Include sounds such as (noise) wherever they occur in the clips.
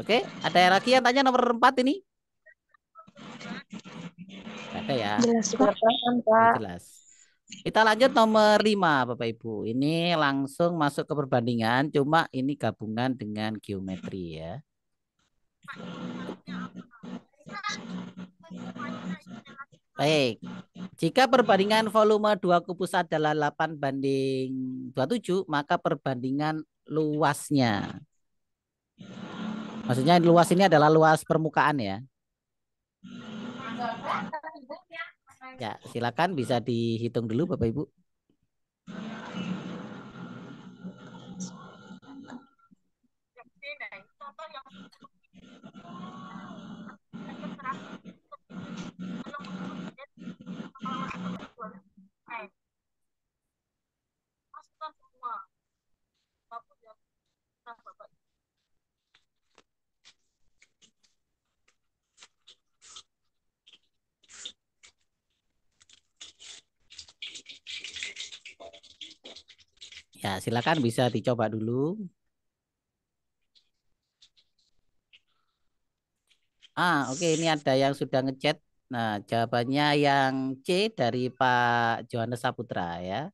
Oke, ada yang lagi yang tanya nomor 4 ini? ada ya? Jelas, Pak. Jelas. Kita lanjut nomor 5 Bapak Ibu. Ini langsung masuk ke perbandingan, cuma ini gabungan dengan geometri ya. Baik. Jika perbandingan volume dua kubus adalah 8 banding 27, maka perbandingan luasnya Maksudnya luas ini adalah luas permukaan ya. Ya, silakan bisa dihitung dulu Bapak Ibu. Ya, silakan bisa dicoba dulu. Ah, oke okay. ini ada yang sudah ngechat. Nah, jawabannya yang C dari Pak Johannes Saputra ya.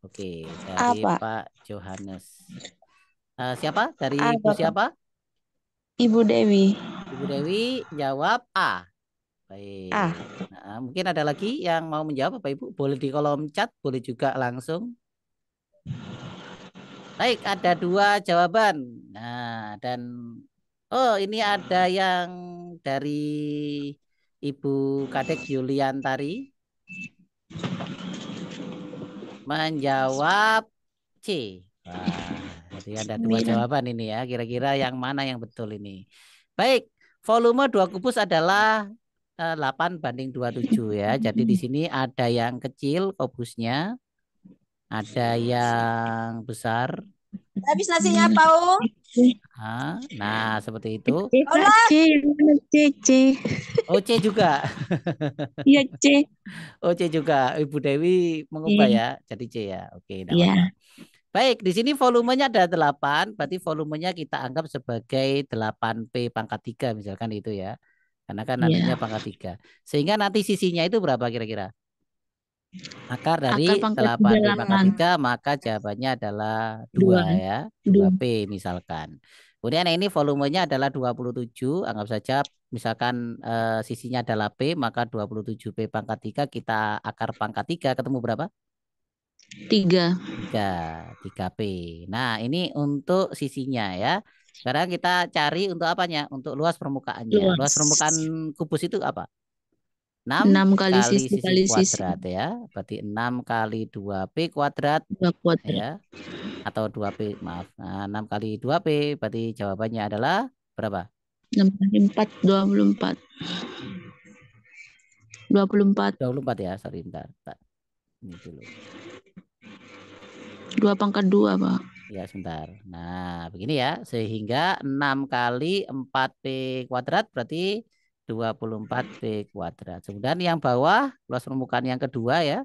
Oke, okay. dari Apa? Pak Johannes. Uh, siapa? Dari Apa? Ibu siapa? Ibu Dewi. Ibu Dewi jawab A. Baik. A. Nah, mungkin ada lagi yang mau menjawab Bapak Ibu? Boleh di kolom chat, boleh juga langsung. Baik, ada dua jawaban. Nah, dan oh ini ada yang dari Ibu Kadek Yuliantari menjawab C. Wah, jadi ada dua jawaban ini ya. Kira-kira yang mana yang betul ini? Baik, volume dua kubus adalah 8 eh, banding 27 ya. Jadi di (clears throat) sini ada yang kecil kubusnya, ada yang besar. Habis nasinya apa, Om? nah, seperti itu. Olah. C, C. C juga. Iya, C. Oh, C juga. Ibu Dewi mengubah C. Iya. ya, jadi C ya. Oke, okay, Yeah. Iya. Baik, di sini volumenya ada 8, berarti volumenya kita anggap sebagai 8P pangkat 3 misalkan itu ya. Karena kan iya. nantinya yeah. pangkat 3. Sehingga nanti sisinya itu berapa kira-kira? Akar dari akar pangkat 8 dibagi 3 maka jawabannya adalah 2, 2 ya. 2 P misalkan. Kemudian ini volumenya adalah 27, anggap saja misalkan e, sisinya adalah P, maka 27 P pangkat 3 kita akar pangkat 3 ketemu berapa? 3. 3, 3 P. Nah, ini untuk sisinya ya. Sekarang kita cari untuk apanya? Untuk luas permukaannya. Luas, luas permukaan kubus itu apa? 6, 6 kali, kali sisi, sisi kali kuadrat sisi. ya. Berarti 6 kali 2P kuadrat, 2 kuadrat. ya. Atau 2P, maaf. Nah, 6 kali 2P berarti jawabannya adalah berapa? 6 kali 4, 24. 24. 24 ya, sorry bentar. bentar. Ini dulu. 2 pangkat 2, Pak. Ya, sebentar. Nah, begini ya. Sehingga 6 kali 4P kuadrat berarti 24 B kuadrat. Kemudian yang bawah, luas permukaan yang kedua ya.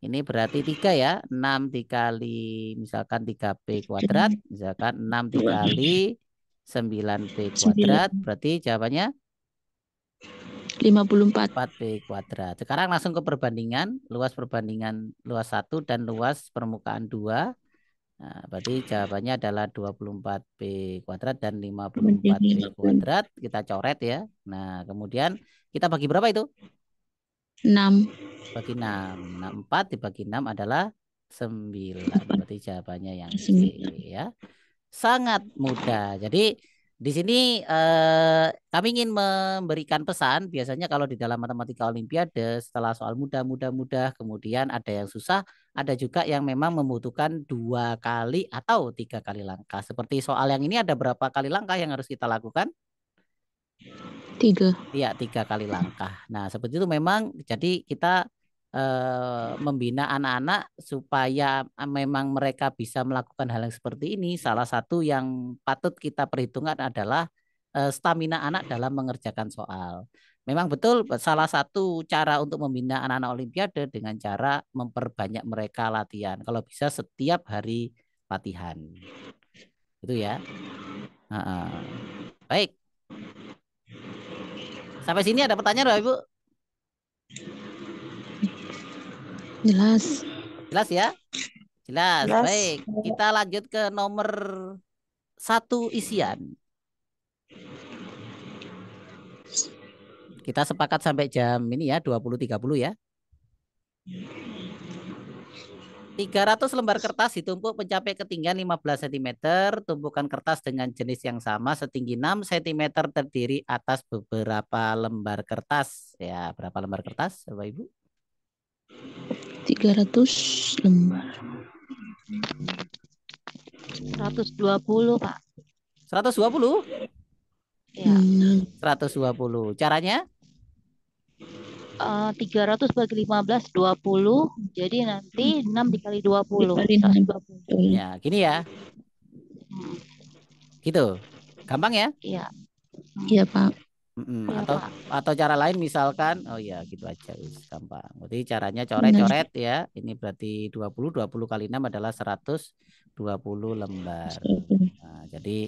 Ini berarti 3 ya. 6 dikali misalkan 3 B kuadrat. Misalkan 6 dikali 9 B kuadrat. Berarti jawabannya 54. 4 B kuadrat. Sekarang langsung ke perbandingan. Luas perbandingan luas 1 dan luas permukaan 2. Nah, berarti jawabannya adalah 24P kuadrat dan 54P kuadrat. Kita coret ya. Nah, kemudian kita bagi berapa itu? 6. Bagi 6. Nah, 4 dibagi 6 adalah 9. Berarti jawabannya yang C ya. Sangat mudah. Jadi di sini eh, kami ingin memberikan pesan, biasanya kalau di dalam matematika olimpiade setelah soal mudah, mudah, mudah, kemudian ada yang susah, ada juga yang memang membutuhkan dua kali atau tiga kali langkah. Seperti soal yang ini ada berapa kali langkah yang harus kita lakukan? Tiga. Iya, tiga kali langkah. Nah, seperti itu memang jadi kita Eh, membina anak-anak supaya eh, memang mereka bisa melakukan hal yang seperti ini. Salah satu yang patut kita perhitungkan adalah eh, stamina anak dalam mengerjakan soal. Memang betul salah satu cara untuk membina anak-anak olimpiade dengan cara memperbanyak mereka latihan. Kalau bisa setiap hari latihan. Itu ya. Baik. Sampai sini ada pertanyaan Bapak Ibu? Jelas. Jelas ya? Jelas. Jelas. Baik, kita lanjut ke nomor satu isian. Kita sepakat sampai jam ini ya, 20.30 ya. 300 lembar kertas ditumpuk mencapai ketinggian 15 cm, tumpukan kertas dengan jenis yang sama setinggi 6 cm terdiri atas beberapa lembar kertas. Ya, berapa lembar kertas Bapak Ibu? 300 lembar. 120, Pak. 120? Ya. 120. Caranya? Uh, eh, 300 bagi 15 20. Jadi nanti 6 dikali 20. Dikali 120. Ya, gini ya. Hmm. Gitu. Gampang ya? Iya. Iya, Pak mm atau atau cara lain misalkan oh ya gitu aja wis gampang. Berarti caranya coret-coret ya. Ini berarti 20 20 kali 6 adalah 120 lembar. Nah, jadi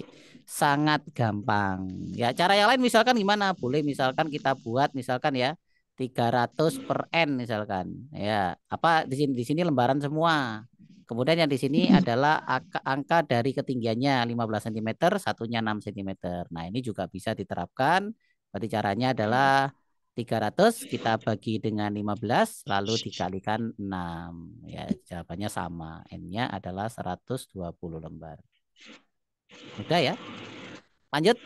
sangat gampang. Ya cara yang lain misalkan gimana? Boleh misalkan kita buat misalkan ya 300 per n misalkan. Ya, apa di sini di sini lembaran semua. Kemudian yang di sini adalah angka, angka dari ketinggiannya 15 cm, satunya 6 cm. Nah, ini juga bisa diterapkan Berarti caranya adalah 300 hmm. kita bagi dengan 15 lalu dikalikan 6. Ya, jawabannya sama. N-nya adalah 120 lembar. Oke ya. Lanjut.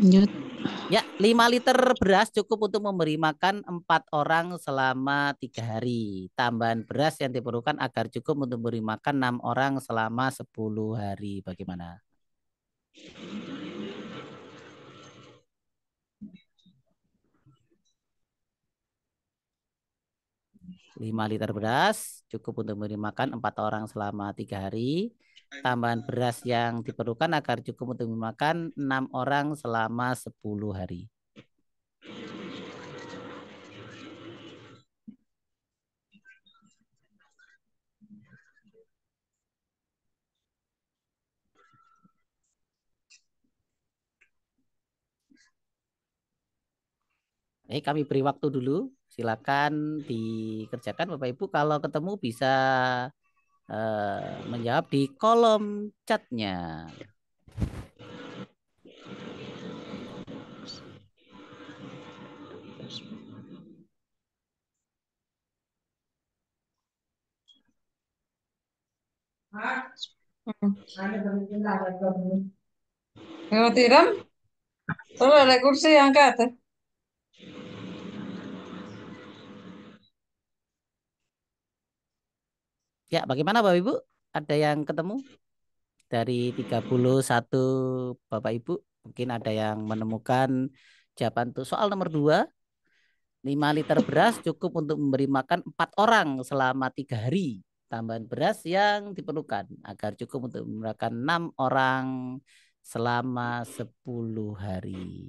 Lanjut. Ya, 5 liter beras cukup untuk memberi makan empat orang selama tiga hari. Tambahan beras yang diperlukan agar cukup untuk memberi makan enam orang selama 10 hari. Bagaimana? 5 liter beras cukup untuk memberi makan 4 orang selama 3 hari. Tambahan beras yang diperlukan agar cukup untuk memberi makan 6 orang selama 10 hari. Eh, kami beri waktu dulu silakan dikerjakan Bapak Ibu kalau ketemu bisa uh, menjawab di kolom chatnya. Lewat tiram, terus ada kursi angkat. Ya, bagaimana Bapak Ibu? Ada yang ketemu? Dari 31 Bapak Ibu, mungkin ada yang menemukan jawaban untuk soal nomor 2. 5 liter beras cukup untuk memberi makan 4 orang selama 3 hari. Tambahan beras yang diperlukan agar cukup untuk memberikan makan 6 orang selama 10 hari.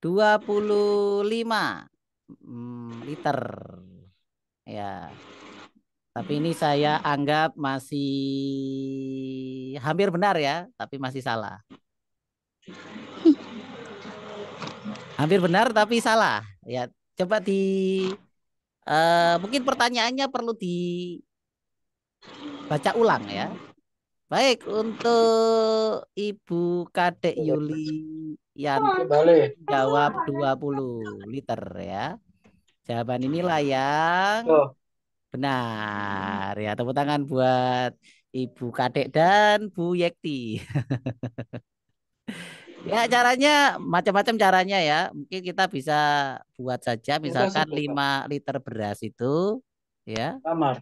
25 hmm, liter. Ya. Tapi ini saya anggap masih hampir benar ya, tapi masih salah. Hampir benar tapi salah. Ya, coba di uh, mungkin pertanyaannya perlu dibaca ulang ya. Baik, untuk Ibu Kadek Yuli yang Boleh. jawab 20 liter ya. Jawaban inilah yang benar ya. Tepuk tangan buat Ibu Kadek dan Bu Yekti. (laughs) ya caranya macam-macam caranya ya. Mungkin kita bisa buat saja misalkan 5 liter beras itu ya. Sama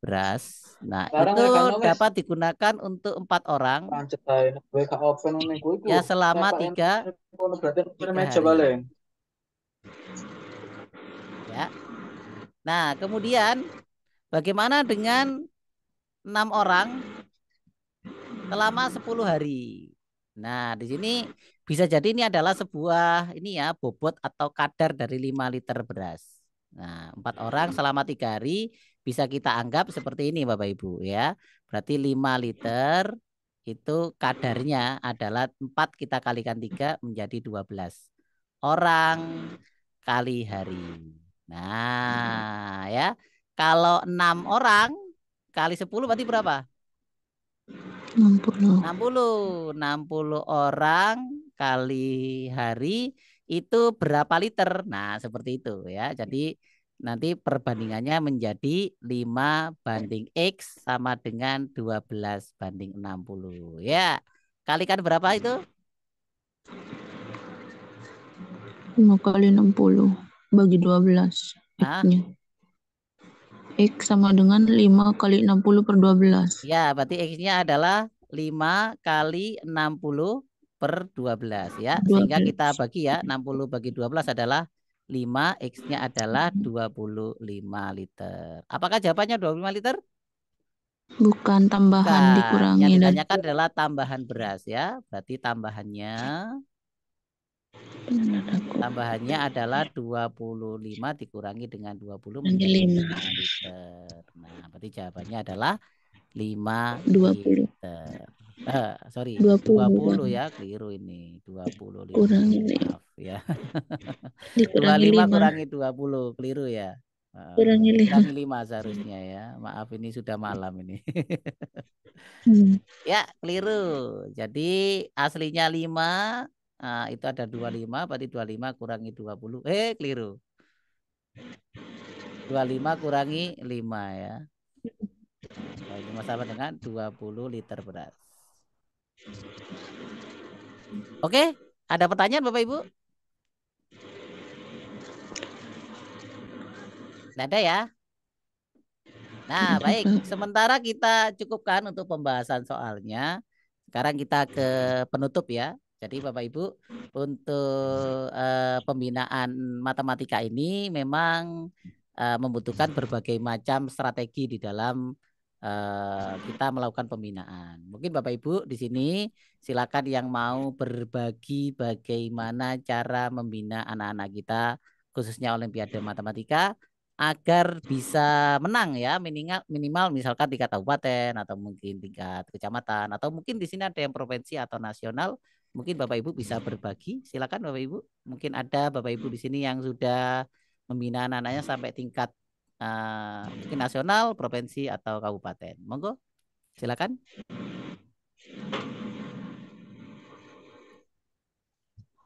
beras. Nah, Barang itu dapat digunakan untuk empat orang. Ya selama tiga, Ya. Nah, kemudian bagaimana dengan enam orang selama sepuluh hari? Nah, di sini bisa jadi ini adalah sebuah ini ya bobot atau kadar dari 5 liter beras. Nah, empat orang selama tiga hari bisa kita anggap seperti ini Bapak Ibu ya. Berarti 5 iya. liter itu kadarnya adalah 4 kita kalikan 3 menjadi 12 orang kali hari. Nah, ya. Kalau 6 orang kali 10 berarti berapa? 60. 60. 60 orang kali hari itu berapa liter? Nah, seperti itu ya. Jadi nanti perbandingannya menjadi 5 banding X sama dengan 12 banding 60. Ya, kalikan berapa itu? 5 kali 60 bagi 12. Hah? X sama dengan 5 kali 60 per 12. Ya, berarti X-nya adalah 5 kali 60 per 12 ya. 12. Sehingga kita bagi ya, 60 bagi 12 adalah 5, X-nya adalah 25 mm-hmm. liter. Apakah jawabannya 25 liter? Bukan tambahan Bukan. dikurangi. Yang ditanyakan dan... adalah tambahan beras ya. Berarti tambahannya Tambahannya adalah 25 dikurangi dengan 20 menjadi 5 liter. Nah, berarti jawabannya adalah 5 20. liter. Eh, sorry, 20, 20 ya, keliru ini. 20 liter. Kurang ini. Maaf ya. Dikurangi lima kurangi dua puluh keliru ya. Kurangi lima. Kurangi 5 seharusnya ya. Maaf ini sudah malam ini. hmm. (laughs) Ya keliru. Jadi aslinya lima nah, itu ada dua lima berarti dua lima kurangi dua puluh. Eh keliru. Dua lima kurangi lima ya. Nah, ini sama dengan 20 liter beras. Oke, ada pertanyaan Bapak Ibu? Tidak ada ya? Nah, baik. (laughs) Sementara kita cukupkan untuk pembahasan soalnya. Sekarang kita ke penutup ya. Jadi Bapak Ibu untuk uh, pembinaan matematika ini memang uh, membutuhkan berbagai macam strategi di dalam uh, kita melakukan pembinaan. Mungkin Bapak Ibu di sini silakan yang mau berbagi bagaimana cara membina anak-anak kita khususnya Olimpiade Matematika agar bisa menang ya minimal minimal misalkan tingkat kabupaten atau mungkin tingkat kecamatan atau mungkin di sini ada yang provinsi atau nasional mungkin bapak ibu bisa berbagi silakan bapak ibu mungkin ada bapak ibu di sini yang sudah membina anaknya sampai tingkat uh, mungkin nasional provinsi atau kabupaten monggo silakan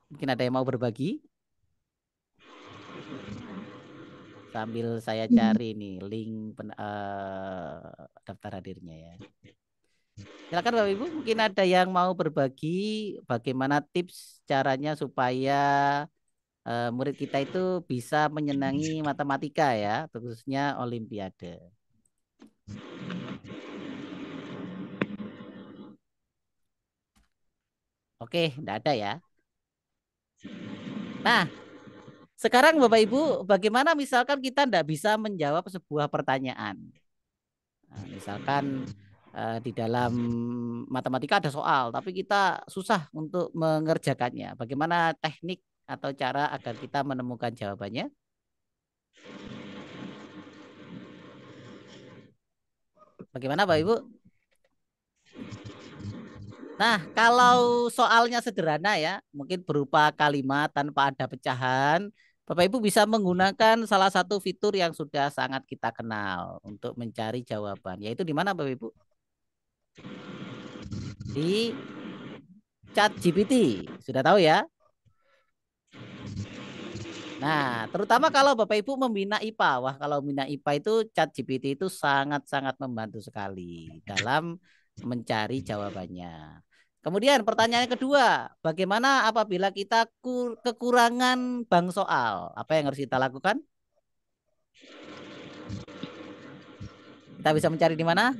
mungkin ada yang mau berbagi sambil saya hmm. cari nih link pen, uh, daftar hadirnya ya. Silakan Bapak Ibu, mungkin ada yang mau berbagi bagaimana tips caranya supaya uh, murid kita itu bisa menyenangi matematika ya, khususnya olimpiade. Oke, enggak ada ya. Nah, sekarang Bapak hmm. Ibu, bagaimana misalkan kita tidak bisa menjawab sebuah pertanyaan? Nah, misalkan eh, di dalam matematika ada soal, tapi kita susah untuk mengerjakannya. Bagaimana teknik atau cara agar kita menemukan jawabannya? Bagaimana bapak Ibu? Nah, kalau soalnya sederhana ya, mungkin berupa kalimat tanpa ada pecahan, Bapak Ibu bisa menggunakan salah satu fitur yang sudah sangat kita kenal untuk mencari jawaban. Yaitu di mana Bapak Ibu? Di chat GPT. Sudah tahu ya? Nah, terutama kalau Bapak Ibu membina IPA. Wah, kalau membina IPA itu chat GPT itu sangat-sangat membantu sekali dalam mencari jawabannya. Kemudian pertanyaan kedua, bagaimana apabila kita kekurangan bank soal? Apa yang harus kita lakukan? Kita bisa mencari di mana?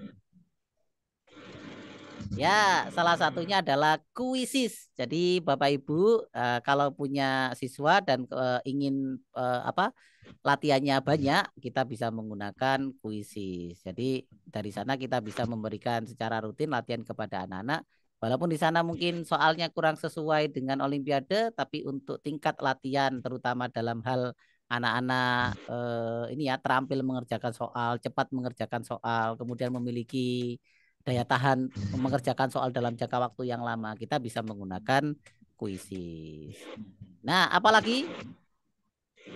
Ya, salah satunya adalah kuisis. Jadi Bapak Ibu eh, kalau punya siswa dan eh, ingin eh, apa latihannya banyak, kita bisa menggunakan kuisis. Jadi dari sana kita bisa memberikan secara rutin latihan kepada anak-anak Walaupun di sana mungkin soalnya kurang sesuai dengan Olimpiade, tapi untuk tingkat latihan, terutama dalam hal anak-anak eh, ini ya terampil mengerjakan soal, cepat mengerjakan soal, kemudian memiliki daya tahan mengerjakan soal dalam jangka waktu yang lama, kita bisa menggunakan kuisis. Nah, apalagi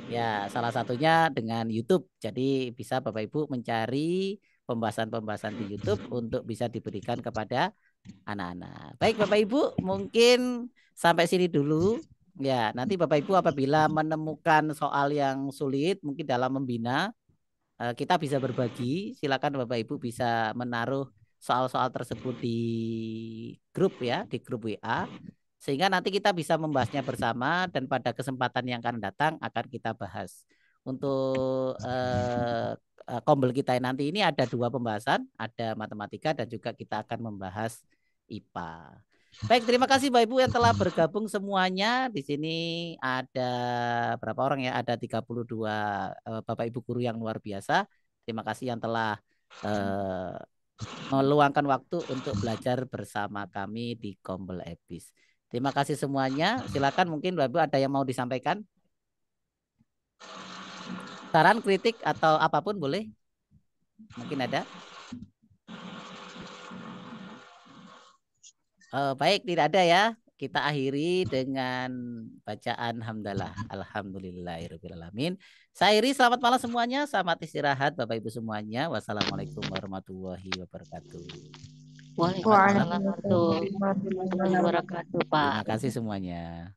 Ya, salah satunya dengan YouTube. Jadi bisa Bapak Ibu mencari pembahasan-pembahasan di YouTube untuk bisa diberikan kepada anak-anak. Baik Bapak Ibu, mungkin sampai sini dulu. Ya, nanti Bapak Ibu apabila menemukan soal yang sulit mungkin dalam membina eh, kita bisa berbagi. Silakan Bapak Ibu bisa menaruh soal-soal tersebut di grup ya, di grup WA sehingga nanti kita bisa membahasnya bersama dan pada kesempatan yang akan datang akan kita bahas. Untuk eh, Eh, kombel kita nanti ini ada dua pembahasan, ada matematika dan juga kita akan membahas IPA. Baik, terima kasih Bapak Ibu yang telah bergabung semuanya. Di sini ada berapa orang ya? Ada 32 eh, Bapak Ibu guru yang luar biasa. Terima kasih yang telah eh, meluangkan waktu untuk belajar bersama kami di Kombel Epis. Terima kasih semuanya. Silakan mungkin Bapak Ibu ada yang mau disampaikan. Saran, kritik, atau apapun boleh? Mungkin ada? Oh, baik, tidak ada ya. Kita akhiri dengan bacaan hamdalah. Alhamdulillahirrahmanirrahim. Saya selamat malam semuanya. Selamat istirahat Bapak-Ibu semuanya. Wassalamualaikum warahmatullahi wabarakatuh. Waalaikumsalam warahmatullahi wabarakatuh, Pak. Terima kasih semuanya.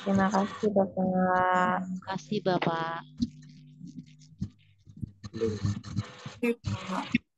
Terima kasih Bapak. Terima kasih Bapak. Terima kasih, Bapak.